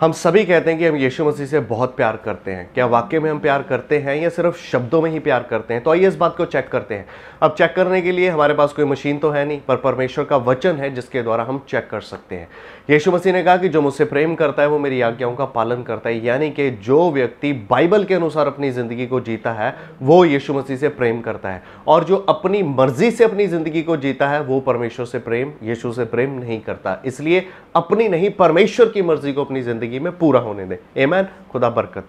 हम सभी कहते हैं कि हम यीशु मसीह से बहुत प्यार करते हैं क्या वाक्य में हम प्यार करते हैं या सिर्फ शब्दों में ही प्यार करते हैं तो आइए इस बात को चेक करते हैं अब चेक करने के लिए हमारे पास कोई मशीन तो है नहीं पर परमेश्वर का वचन है जिसके द्वारा हम चेक कर सकते हैं यीशु मसीह ने कहा कि जो मुझसे प्रेम करता है वो मेरी आज्ञाओं का पालन करता है यानी कि जो व्यक्ति बाइबल के अनुसार अपनी ज़िंदगी को जीता है वो यीशु मसीह से प्रेम करता है और जो अपनी मर्जी से अपनी ज़िंदगी को जीता है वो परमेश्वर से प्रेम यीशु से प्रेम नहीं करता इसलिए अपनी नहीं परमेश्वर की मर्जी को अपनी ज़िंदगी ज़िंदगी में पूरा होने दें एमैन खुदा बरकत